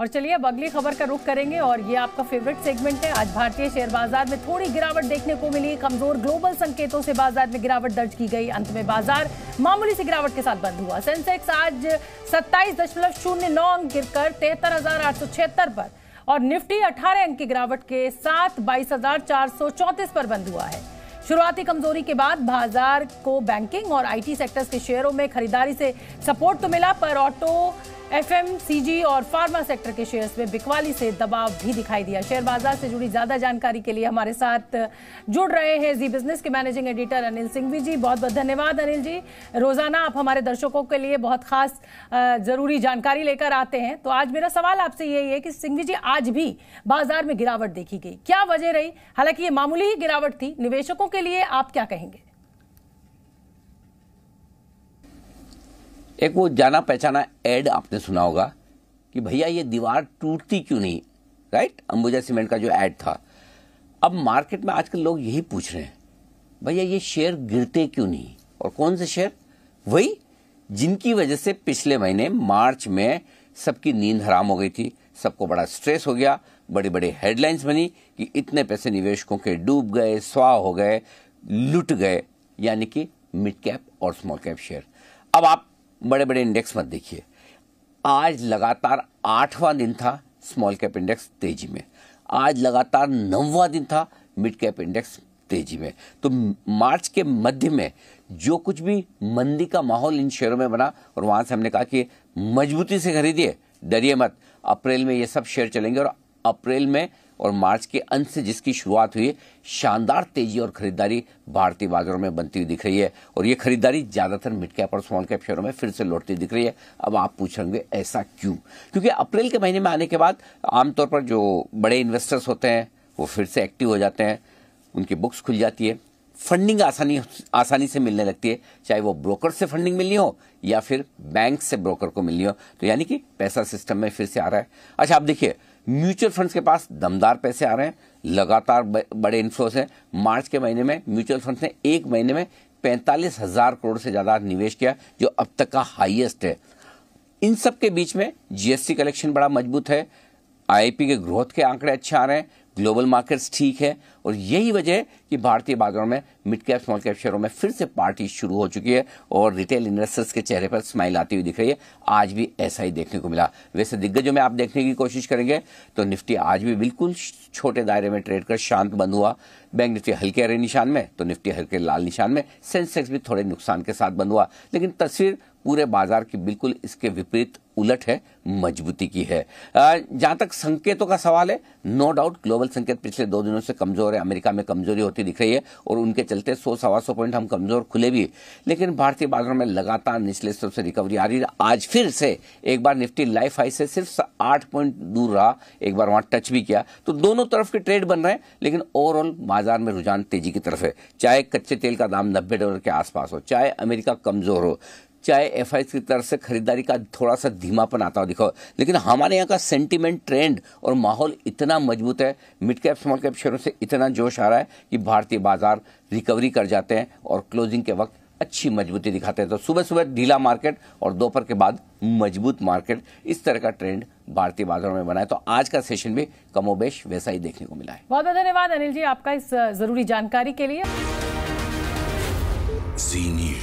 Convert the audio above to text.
और चलिए अब अगली खबर का रुख करेंगे और ये आपका फेवरेट सेगमेंट है आज भारतीय शेयर बाजार में थोड़ी गिरावट देखने को मिली कमजोर ग्लोबल संकेतों से बाजार में गिरावट दर्ज की गई अंत में बाजार मामूली सी गिरावट के साथ बंद हुआ सेंसेक्स आज सत्ताईस दशमलव शून्य नौ अंक गिर कर हजार आठ सौ छिहत्तर पर और निफ्टी अठारह अंक की गिरावट के साथ बाईस हजार चार सौ चौंतीस पर बंद हुआ है शुरुआती कमजोरी के बाद बाजार को बैंकिंग और आईटी सेक्टर्स के शेयरों में खरीदारी से सपोर्ट तो मिला पर ऑटो एफएमसीजी और फार्मा सेक्टर के शेयर्स में बिकवाली से दबाव भी दिखाई दिया शेयर बाजार से जुड़ी ज्यादा जानकारी के लिए हमारे साथ जुड़ रहे हैं जी बिजनेस के मैनेजिंग एडिटर अनिल सिंघवी जी बहुत बहुत धन्यवाद अनिल जी रोजाना आप हमारे दर्शकों के लिए बहुत खास जरूरी जानकारी लेकर आते हैं तो आज मेरा सवाल आपसे यही है कि सिंघवी जी आज भी बाजार में गिरावट देखी गई क्या वजह रही हालांकि ये मामूली ही गिरावट थी निवेशकों के लिए आप क्या कहेंगे एक वो जाना पहचाना एड आपने सुना होगा कि भैया ये दीवार टूटती क्यों नहीं राइट अंबुजा सीमेंट का जो एड था अब मार्केट में आजकल लोग यही पूछ रहे हैं भैया ये शेयर गिरते क्यों नहीं और कौन से शेयर वही जिनकी वजह से पिछले महीने मार्च में सबकी नींद हराम हो गई थी सबको बड़ा स्ट्रेस हो गया बड़ी बड़ी हेडलाइंस बनी कि इतने पैसे निवेशकों के डूब गए स्वा हो गए लुट गए यानी कि मिड कैप और स्मॉल कैप शेयर अब आप बड़े बड़े इंडेक्स मत देखिए आज लगातार आठवां दिन था स्मॉल कैप इंडेक्स तेजी में आज लगातार नौवा दिन था मिड कैप इंडेक्स तेजी में तो मार्च के मध्य में जो कुछ भी मंदी का माहौल इन शेयरों में बना और वहां से हमने कहा कि मजबूती से खरीदिए डरिए मत अप्रैल में ये सब शेयर चलेंगे और अप्रैल में और मार्च के अंत से जिसकी शुरुआत हुई शानदार तेजी और खरीदारी भारतीय बाजारों में बनती हुई दिख रही है और ये खरीदारी ज्यादातर मिड कैप और स्मॉल कैप शेयरों में फिर से लौटती दिख रही है अब आप पूछ ऐसा क्यों क्योंकि अप्रैल के महीने में आने के बाद आमतौर पर जो बड़े इन्वेस्टर्स होते हैं वो फिर से एक्टिव हो जाते हैं उनकी बुक्स खुल जाती है फंडिंग आसानी आसानी से मिलने लगती है चाहे वो ब्रोकर से फंडिंग मिलनी हो या फिर बैंक से ब्रोकर को मिलनी हो तो यानी कि पैसा सिस्टम में फिर से आ रहा है अच्छा आप देखिए म्यूचुअल फंड्स के पास दमदार पैसे आ रहे हैं लगातार बड़े इन्फ्लोस हैं मार्च के महीने में म्यूचुअल फंड्स ने एक महीने में पैंतालीस हजार करोड़ से ज़्यादा निवेश किया जो अब तक का हाईएस्ट है इन सब के बीच में जीएसटी कलेक्शन बड़ा मजबूत है आईपी के ग्रोथ के आंकड़े अच्छे आ रहे हैं ग्लोबल मार्केट्स ठीक है और यही वजह है कि भारतीय बाजारों में मिड कैप स्मॉल कैप शेयरों में फिर से पार्टी शुरू हो चुकी है और रिटेल इन्वेस्टर्स के चेहरे पर स्माइल आती हुई दिख रही है आज भी ऐसा ही देखने को मिला वैसे दिग्गजों में आप देखने की कोशिश करेंगे तो निफ्टी आज भी बिल्कुल छोटे दायरे में ट्रेड कर शांत बंद हुआ बैंक निफ्टी हल्के हरे निशान में तो निफ्टी हल्के लाल निशान में सेंसेक्स भी थोड़े नुकसान के साथ बंद हुआ लेकिन तस्वीर पूरे बाजार की बिल्कुल इसके विपरीत उलट है मजबूती की है जहां तक संकेतों का सवाल है नो डाउट ग्लोबल संकेत पिछले दो दिनों से कमजोर है अमेरिका में कमजोरी होती दिख रही है और उनके चलते सौ सवा सौ पॉइंट हम कमजोर खुले भी लेकिन भारतीय बाजार में लगातार निचले स्तर से रिकवरी आ रही है आज फिर से एक बार निफ्टी लाइफ हाई से सिर्फ आठ पॉइंट दूर रहा एक बार वहां टच भी किया तो दोनों तरफ के ट्रेड बन रहे हैं लेकिन ओवरऑल बाजार में रुझान तेजी की तरफ है चाहे कच्चे तेल का दाम नब्बे डॉलर के आसपास हो चाहे अमेरिका कमजोर हो चाहे एफ की तरफ से खरीदारी का थोड़ा सा धीमापन आता हो दिखाओ लेकिन हमारे यहाँ का सेंटिमेंट ट्रेंड और माहौल इतना मजबूत है मिड कैप स्मॉल कैप शेयरों से इतना जोश आ रहा है कि भारतीय बाजार रिकवरी कर जाते हैं और क्लोजिंग के वक्त अच्छी मजबूती दिखाते हैं तो सुबह सुबह ढीला मार्केट और दोपहर के बाद मजबूत मार्केट इस तरह का ट्रेंड भारतीय बाजारों में बना है तो आज का सेशन भी कमोबेश वैसा ही देखने को मिला है बहुत बहुत धन्यवाद अनिल जी आपका इस जरूरी जानकारी के लिए